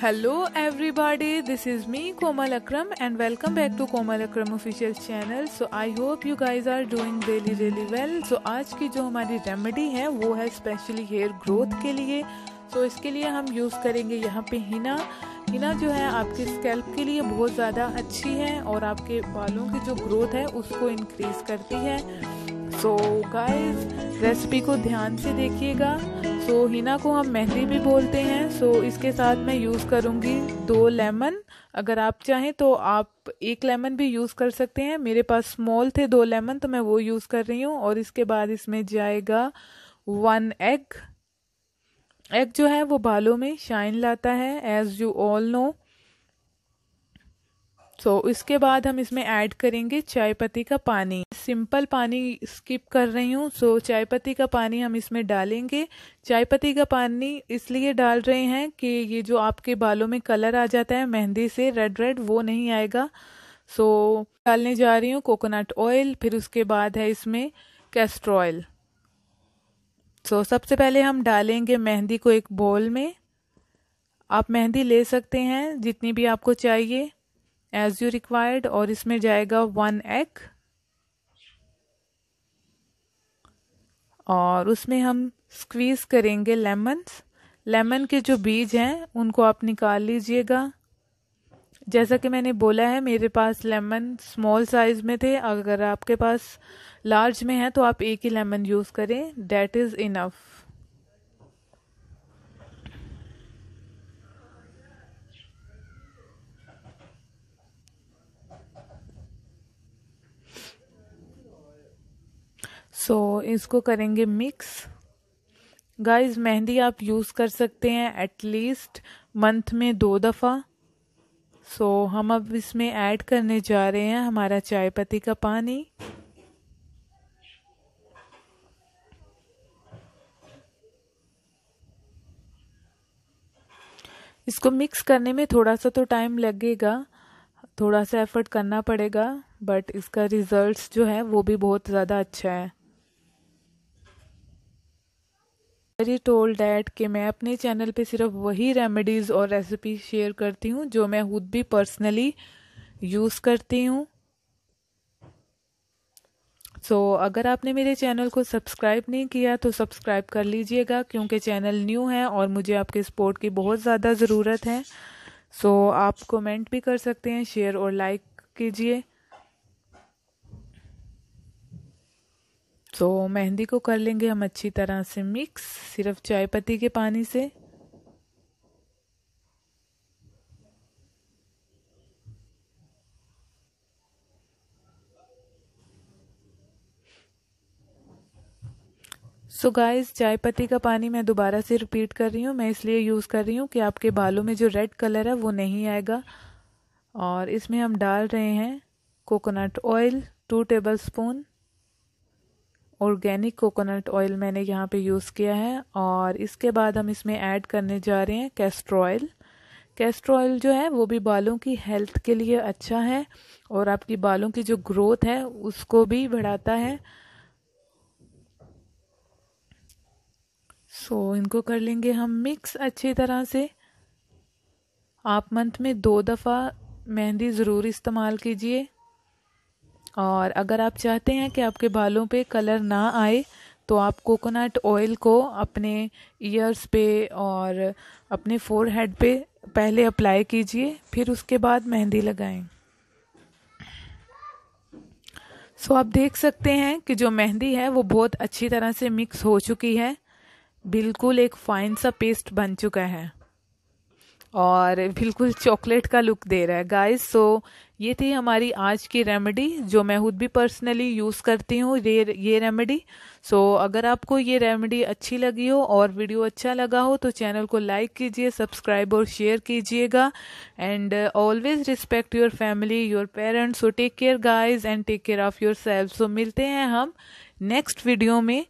hello everybody this is me Komal Akram and welcome back to Komal Akram official channel so I hope you guys are doing really really well so आज की जो हमारी remedy है वो है specially hair growth के लिए सो so इसके लिए हम यूज करेंगे यहाँ पे हिना हिना जो है आपके स्कैल्प के लिए बहुत ज्यादा अच्छी है और आपके बालों की जो ग्रोथ है उसको इंक्रीज करती है सो गाइस रेसिपी को ध्यान से देखिएगा सो so, हिना को हम मेहंदी भी बोलते हैं सो so, इसके साथ मैं यूज़ करूँगी दो लेमन अगर आप चाहें तो आप एक लेमन भी यूज़ कर सकते हैं मेरे पास स्मॉल थे दो लेमन तो मैं वो यूज़ कर रही हूँ और इसके बाद इसमें जाएगा वन एग एग जो है वो बालों में शाइन लाता है as you all know so तो so, इसके बाद हम इसमें ऐड करेंगे चाय पत्ती का पानी सिंपल पानी स्किप कर रही हूँ सो so, चाय पत्ती का पानी हम इसमें डालेंगे चाय पत्ती का पानी इसलिए डाल रहे हैं कि ये जो आपके बालों में कलर आ जाता है मेहंदी से रेड रेड वो नहीं आएगा सो so, डालने जा रही हूँ कोकोनट ऑयल फिर उसके बाद है इसमें कैस्ट्रो ऑयल सो so, सबसे पहले हम डालेंगे मेहंदी को एक बोल में आप मेहंदी ले सकते हैं जितनी भी आपको चाहिए एज यू रिक्वायर्ड और इसमें जाएगा वन एग और उसमें हम स्क्वीज करेंगे लेमन्स लेमन के जो बीज हैं उनको आप निकाल लीजिएगा जैसा कि मैंने बोला है मेरे पास लेमन स्मॉल साइज़ में थे अगर आपके पास लार्ज में है तो आप एक ही लेमन यूज़ करें that is enough so so, इसको करेंगे मिक्स गाइस मेहंदी आप यूज़ कर सकते हैं एटलीस्ट मंथ में दो दफ़ा सो so, हम अब इसमें ऐड करने जा रहे हैं हमारा चाय पत्ती का पानी इसको मिक्स करने में थोड़ा सा तो टाइम लगेगा थोड़ा सा एफर्ट करना पड़ेगा बट इसका रिजल्ट्स जो है वो भी बहुत ज़्यादा अच्छा है वेरी टोल्ड डैट कि मैं अपने चैनल पे सिर्फ वही रेमेडीज़ और रेसिपी शेयर करती हूँ जो मैं खुद भी पर्सनली यूज़ करती हूँ सो so, अगर आपने मेरे चैनल को सब्सक्राइब नहीं किया तो सब्सक्राइब कर लीजिएगा क्योंकि चैनल न्यू है और मुझे आपके सपोर्ट की बहुत ज़्यादा ज़रूरत है सो so, आप कमेंट भी कर सकते हैं शेयर और लाइक कीजिए तो मेहंदी को कर लेंगे हम अच्छी तरह से मिक्स सिर्फ चाय पत्ती के पानी से सो so गाइस चाय पत्ती का पानी मैं दोबारा से रिपीट कर रही हूँ मैं इसलिए यूज़ कर रही हूँ कि आपके बालों में जो रेड कलर है वो नहीं आएगा और इसमें हम डाल रहे हैं coconut oil two tablespoon organic coconut oil मैंने यहाँ पे यूज़ किया है और इसके बाद हम इसमें ऐड करने जा रहे हैं कैस्टर ऑयल कैस्टर ऑयल जो है वो भी बालों की हेल्थ के लिए अच्छा है और आपकी बालों की जो ग्रोथ है उसको भी बढ़ाता है सो so, इनको कर लेंगे हम मिक्स अच्छी तरह से आप मंथ में दो दफ़ा मेहंदी ज़रूर इस्तेमाल कीजिए और अगर आप चाहते हैं कि आपके बालों पे कलर ना आए तो आप कोकोनट ऑयल को अपने ईयर्स पे और अपने फोर हेड पे पहले अप्लाई कीजिए फिर उसके बाद मेहंदी लगाएं सो आप देख सकते हैं कि जो मेहंदी है वो बहुत अच्छी तरह से मिक्स हो चुकी है बिल्कुल एक फाइन सा पेस्ट बन चुका है और बिल्कुल चॉकलेट का लुक दे रहा है गाइस सो ये थी हमारी आज की रेमेडी जो मैं खुद भी पर्सनली यूज़ करती हूँ ये ये रेमेडी सो अगर आपको ये रेमेडी अच्छी लगी हो और वीडियो अच्छा लगा हो तो चैनल को लाइक कीजिए सब्सक्राइब और शेयर कीजिएगा and always respect your family your parents so take care guys and take care of yourself so मिलते हैं हम नेक्स्ट वीडियो में